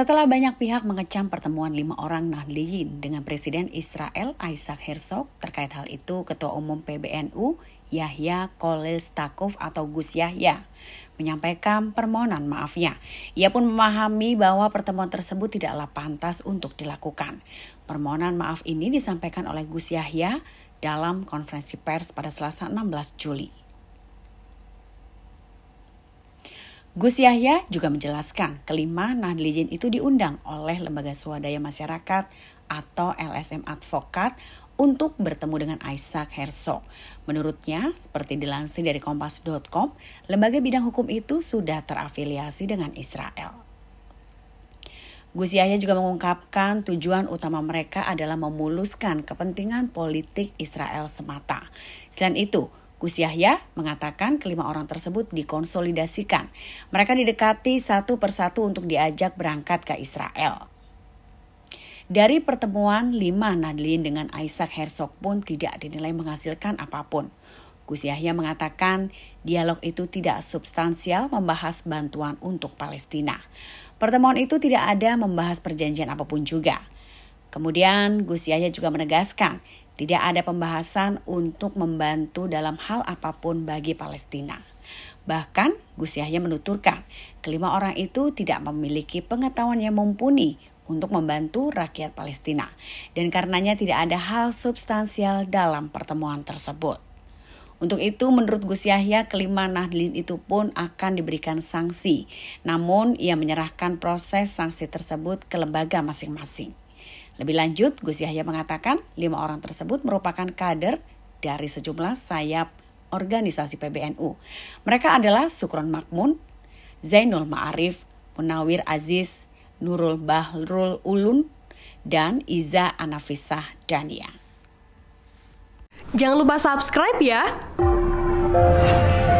Setelah banyak pihak mengecam pertemuan lima orang Nahdliyin dengan Presiden Israel Isaac Herzog terkait hal itu, Ketua Umum PBNU Yahya Kolil Stakuf atau Gus Yahya menyampaikan permohonan maafnya. Ia pun memahami bahwa pertemuan tersebut tidaklah pantas untuk dilakukan. Permohonan maaf ini disampaikan oleh Gus Yahya dalam konferensi pers pada Selasa 16 Juli. Gus Yahya juga menjelaskan kelima Nahdliyin itu diundang oleh Lembaga Swadaya Masyarakat atau LSM Advokat untuk bertemu dengan Isaac Herzog. Menurutnya, seperti dilansir dari kompas.com, lembaga bidang hukum itu sudah terafiliasi dengan Israel. Gus Yahya juga mengungkapkan tujuan utama mereka adalah memuluskan kepentingan politik Israel semata. Selain itu, Gus Yahya mengatakan kelima orang tersebut dikonsolidasikan. Mereka didekati satu persatu untuk diajak berangkat ke Israel. Dari pertemuan lima Nadlin dengan Isaac Herzog pun tidak dinilai menghasilkan apapun. Gus Yahya mengatakan dialog itu tidak substansial membahas bantuan untuk Palestina. Pertemuan itu tidak ada membahas perjanjian apapun juga. Kemudian Gus Yahya juga menegaskan tidak ada pembahasan untuk membantu dalam hal apapun bagi Palestina. Bahkan Gus Yahya menuturkan, kelima orang itu tidak memiliki pengetahuan yang mumpuni untuk membantu rakyat Palestina. Dan karenanya tidak ada hal substansial dalam pertemuan tersebut. Untuk itu menurut Gus Yahya kelima Nahdlin itu pun akan diberikan sanksi. Namun ia menyerahkan proses sanksi tersebut ke lembaga masing-masing. Lebih lanjut, Gus Yahya mengatakan lima orang tersebut merupakan kader dari sejumlah sayap organisasi PBNU. Mereka adalah Sukron Makmun, Zainul Ma'arif, Munawir Aziz, Nurul Bahrul Ulun, dan Iza Anafisah Dania. Jangan lupa subscribe ya!